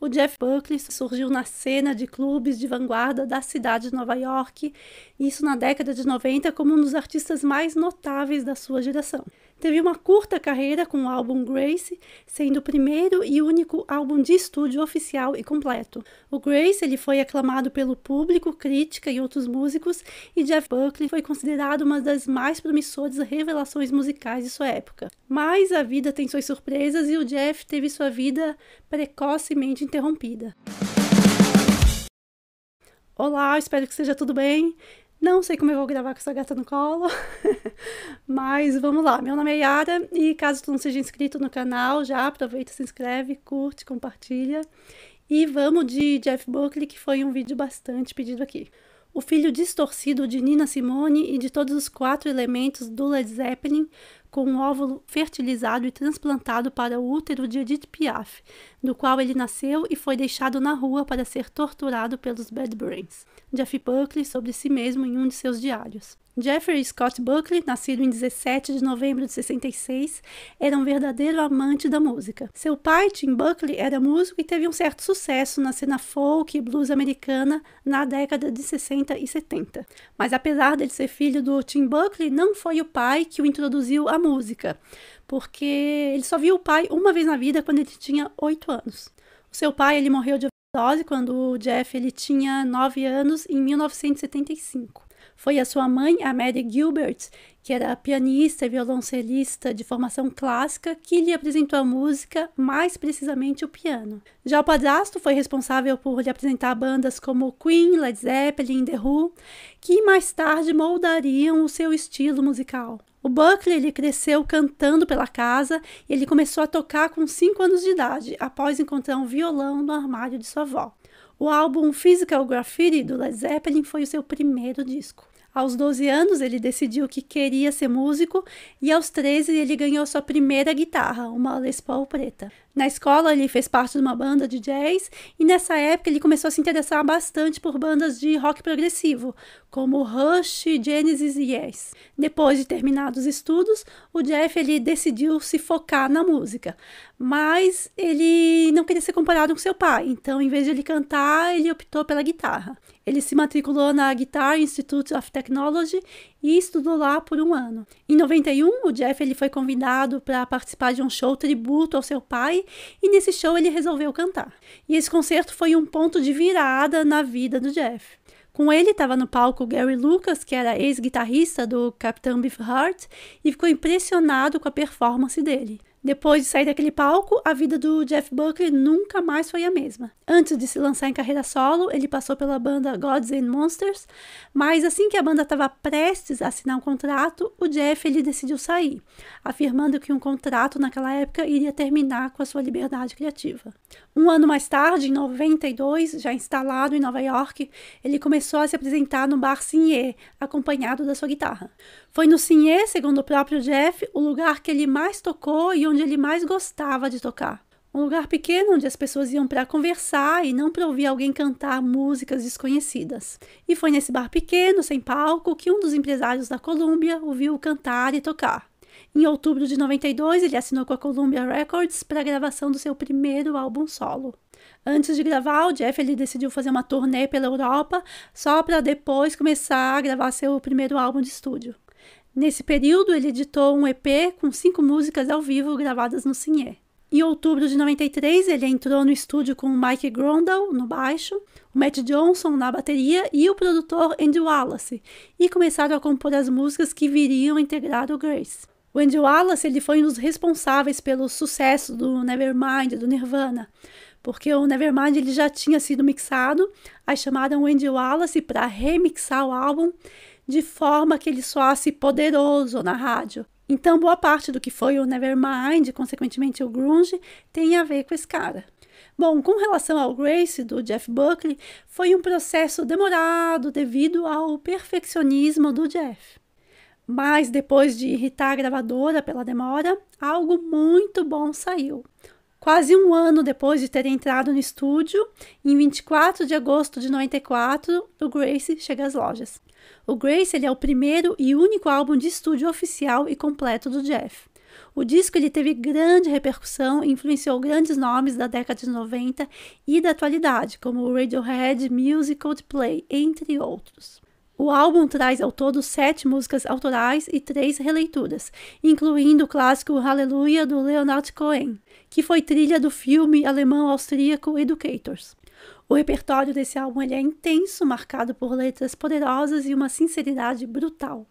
o Jeff Buckley surgiu na cena de clubes de vanguarda da cidade de Nova York, isso na década de 90 como um dos artistas mais notáveis da sua geração. Teve uma curta carreira com o álbum Grace, sendo o primeiro e único álbum de estúdio oficial e completo. O Grace ele foi aclamado pelo público, crítica e outros músicos, e Jeff Buckley foi considerado uma das mais promissoras revelações musicais de sua época. Mas a vida tem suas surpresas e o Jeff teve sua vida precocemente interrompida. Olá, espero que seja tudo bem. Não sei como eu vou gravar com essa gata no colo, mas vamos lá. Meu nome é Yara e caso tu não seja inscrito no canal, já aproveita, se inscreve, curte, compartilha. E vamos de Jeff Buckley, que foi um vídeo bastante pedido aqui. O filho distorcido de Nina Simone e de todos os quatro elementos do Led Zeppelin com um óvulo fertilizado e transplantado para o útero de Edith Piaf, do qual ele nasceu e foi deixado na rua para ser torturado pelos Bad Brains. Jeff Buckley sobre si mesmo em um de seus diários. Jeffrey Scott Buckley, nascido em 17 de novembro de 66, era um verdadeiro amante da música. Seu pai, Tim Buckley, era músico e teve um certo sucesso na cena folk e blues americana na década de 60 e 70. Mas apesar de ser filho do Tim Buckley, não foi o pai que o introduziu à música, porque ele só viu o pai uma vez na vida quando ele tinha oito anos. O seu pai ele morreu de overdose quando o Jeff ele tinha nove anos em 1975. Foi a sua mãe, a Mary Gilbert, que era pianista e violoncelista de formação clássica, que lhe apresentou a música, mais precisamente o piano. Já o padrasto foi responsável por lhe apresentar bandas como Queen, Led Zeppelin, The Who, que mais tarde moldariam o seu estilo musical. O Buckley ele cresceu cantando pela casa e ele começou a tocar com 5 anos de idade, após encontrar um violão no armário de sua avó. O álbum Physical Graffiti do Led Zeppelin foi o seu primeiro disco. Aos 12 anos, ele decidiu que queria ser músico e aos 13 ele ganhou sua primeira guitarra, uma Les Paul preta. Na escola, ele fez parte de uma banda de jazz e nessa época ele começou a se interessar bastante por bandas de rock progressivo, como Rush, Genesis e Yes. Depois de terminados os estudos, o Jeff ele decidiu se focar na música, mas ele não queria ser comparado com seu pai, então em vez de ele cantar, ele optou pela guitarra. Ele se matriculou na Guitar Institute of Technology e estudou lá por um ano. Em 91, o Jeff ele foi convidado para participar de um show tributo ao seu pai e nesse show ele resolveu cantar. E esse concerto foi um ponto de virada na vida do Jeff. Com ele estava no palco Gary Lucas, que era ex-guitarrista do Captain Beefheart, e ficou impressionado com a performance dele. Depois de sair daquele palco, a vida do Jeff Buckley nunca mais foi a mesma. Antes de se lançar em carreira solo, ele passou pela banda Gods and Monsters, mas assim que a banda estava prestes a assinar um contrato, o Jeff ele decidiu sair, afirmando que um contrato naquela época iria terminar com a sua liberdade criativa. Um ano mais tarde, em 92, já instalado em Nova York, ele começou a se apresentar no bar Signé, acompanhado da sua guitarra. Foi no Signé, segundo o próprio Jeff, o lugar que ele mais tocou e onde onde ele mais gostava de tocar. Um lugar pequeno onde as pessoas iam para conversar e não para ouvir alguém cantar músicas desconhecidas. E foi nesse bar pequeno, sem palco, que um dos empresários da Colômbia ouviu cantar e tocar. Em outubro de 92, ele assinou com a Columbia Records para a gravação do seu primeiro álbum solo. Antes de gravar, o Jeff ele decidiu fazer uma turnê pela Europa, só para depois começar a gravar seu primeiro álbum de estúdio. Nesse período, ele editou um EP com cinco músicas ao vivo gravadas no Ciné Em outubro de 93, ele entrou no estúdio com o Mike Grondal no baixo, o Matt Johnson na bateria e o produtor Andy Wallace, e começaram a compor as músicas que viriam integrar o Grace. O Andy Wallace ele foi um dos responsáveis pelo sucesso do Nevermind, do Nirvana, porque o Nevermind ele já tinha sido mixado, aí chamaram o Andy Wallace para remixar o álbum de forma que ele soasse poderoso na rádio. Então, boa parte do que foi o Nevermind, consequentemente o grunge, tem a ver com esse cara. Bom, com relação ao Grace do Jeff Buckley, foi um processo demorado devido ao perfeccionismo do Jeff. Mas depois de irritar a gravadora pela demora, algo muito bom saiu. Quase um ano depois de ter entrado no estúdio, em 24 de agosto de 94, o Grace chega às lojas. O Grace ele é o primeiro e único álbum de estúdio oficial e completo do Jeff. O disco ele teve grande repercussão e influenciou grandes nomes da década de 90 e da atualidade, como Radiohead, Muse e Coldplay, entre outros. O álbum traz ao todo sete músicas autorais e três releituras, incluindo o clássico Hallelujah do Leonard Cohen, que foi trilha do filme alemão-austríaco Educators. O repertório desse álbum é intenso, marcado por letras poderosas e uma sinceridade brutal.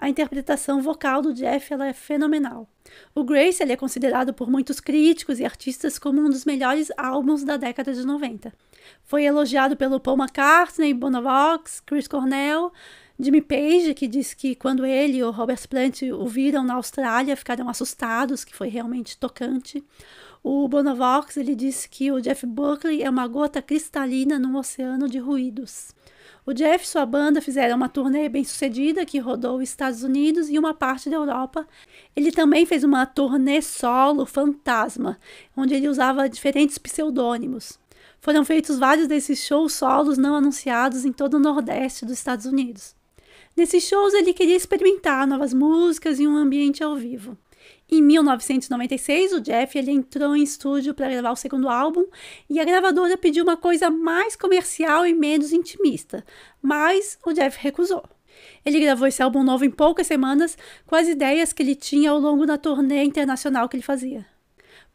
A interpretação vocal do Jeff é fenomenal. O Grace é considerado por muitos críticos e artistas como um dos melhores álbuns da década de 90. Foi elogiado pelo Paul McCartney, Bonovox, Chris Cornell, Jimmy Page, que disse que quando ele e o Robert Plant o viram na Austrália, ficaram assustados, que foi realmente tocante. O Bonavox ele disse que o Jeff Buckley é uma gota cristalina num oceano de ruídos. O Jeff e sua banda fizeram uma turnê bem-sucedida que rodou os Estados Unidos e uma parte da Europa. Ele também fez uma turnê solo fantasma, onde ele usava diferentes pseudônimos. Foram feitos vários desses shows solos não anunciados em todo o Nordeste dos Estados Unidos. Nesses shows ele queria experimentar novas músicas e um ambiente ao vivo. Em 1996, o Jeff ele entrou em estúdio para gravar o segundo álbum e a gravadora pediu uma coisa mais comercial e menos intimista, mas o Jeff recusou. Ele gravou esse álbum novo em poucas semanas com as ideias que ele tinha ao longo da turnê internacional que ele fazia.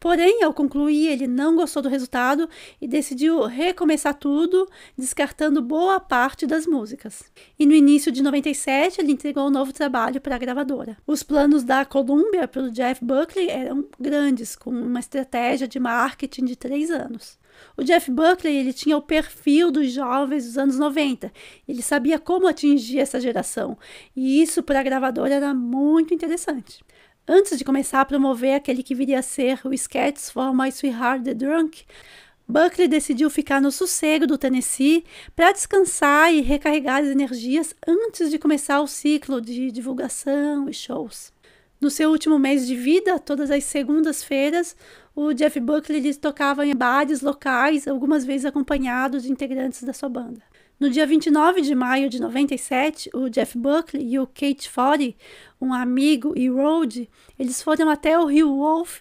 Porém, ao concluir, ele não gostou do resultado e decidiu recomeçar tudo, descartando boa parte das músicas. E no início de 97, ele entregou um novo trabalho para a gravadora. Os planos da Columbia para o Jeff Buckley eram grandes, com uma estratégia de marketing de três anos. O Jeff Buckley ele tinha o perfil dos jovens dos anos 90. Ele sabia como atingir essa geração, e isso para a gravadora era muito interessante. Antes de começar a promover aquele que viria a ser o Sketch for My Sweetheart the Drunk, Buckley decidiu ficar no sossego do Tennessee para descansar e recarregar as energias antes de começar o ciclo de divulgação e shows. No seu último mês de vida, todas as segundas-feiras, o Jeff Buckley tocava em bares locais, algumas vezes acompanhado de integrantes da sua banda. No dia 29 de maio de 97, o Jeff Buckley e o Kate Foddy, um amigo e road, eles foram até o Rio Wolf,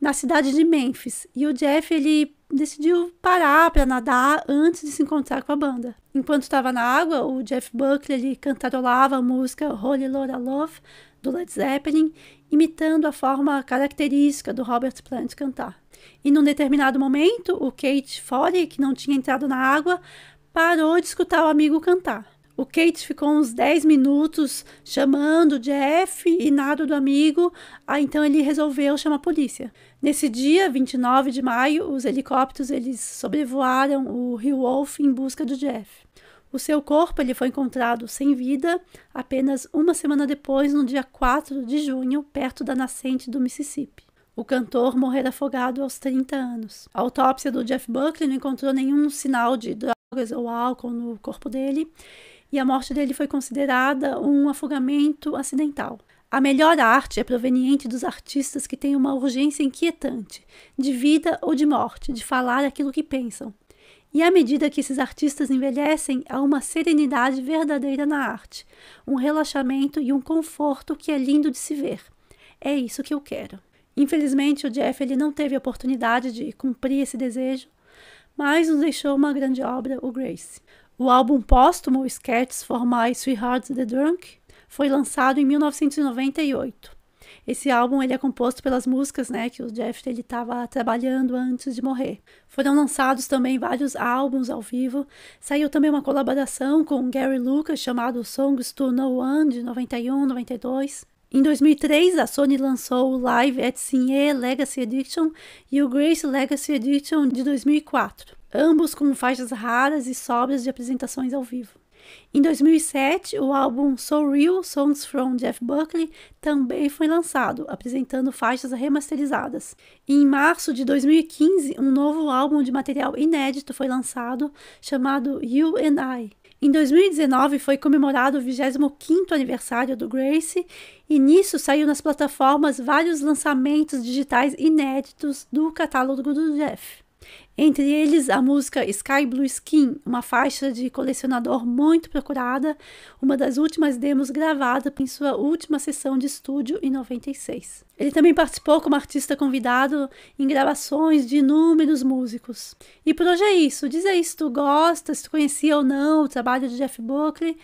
na cidade de Memphis, e o Jeff ele decidiu parar para nadar antes de se encontrar com a banda. Enquanto estava na água, o Jeff Buckley ele cantarolava a música Holy Lord Love do Led Zeppelin, imitando a forma característica do Robert Plant cantar. E num determinado momento, o Kate Foley, que não tinha entrado na água, parou de escutar o amigo cantar. O Kate ficou uns 10 minutos chamando Jeff e nada do amigo, aí ah, então ele resolveu chamar a polícia. Nesse dia, 29 de maio, os helicópteros eles sobrevoaram o Rio Wolf em busca do Jeff. O seu corpo ele foi encontrado sem vida apenas uma semana depois, no dia 4 de junho, perto da nascente do Mississippi. O cantor morrera afogado aos 30 anos. A autópsia do Jeff Buckley não encontrou nenhum sinal de drogas é ou álcool no corpo dele, e a morte dele foi considerada um afogamento acidental. A melhor arte é proveniente dos artistas que têm uma urgência inquietante, de vida ou de morte, de falar aquilo que pensam. E à medida que esses artistas envelhecem, há uma serenidade verdadeira na arte, um relaxamento e um conforto que é lindo de se ver. É isso que eu quero. Infelizmente, o Jeff ele não teve a oportunidade de cumprir esse desejo, mas nos deixou uma grande obra, o Grace. O álbum póstumo Sketches for My Sweetheart the Drunk foi lançado em 1998. Esse álbum ele é composto pelas músicas né, que o Jeff estava trabalhando antes de morrer. Foram lançados também vários álbuns ao vivo. Saiu também uma colaboração com Gary Lucas chamado Songs to No One de 91, 92. Em 2003, a Sony lançou o Live at Cine Legacy Edition e o Grace Legacy Edition de 2004, ambos com faixas raras e sobras de apresentações ao vivo. Em 2007, o álbum So Real Songs from Jeff Buckley também foi lançado, apresentando faixas remasterizadas. E em março de 2015, um novo álbum de material inédito foi lançado, chamado You and I, em 2019 foi comemorado o 25º aniversário do Grace e nisso saiu nas plataformas vários lançamentos digitais inéditos do catálogo do Jeff. Entre eles, a música Sky Blue Skin, uma faixa de colecionador muito procurada, uma das últimas demos gravadas em sua última sessão de estúdio em 96. Ele também participou como artista convidado em gravações de inúmeros músicos. E por hoje é isso. Diz aí se tu gosta, se tu conhecia ou não o trabalho de Jeff Buckley.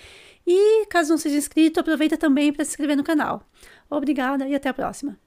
E caso não seja inscrito, aproveita também para se inscrever no canal. Obrigada e até a próxima.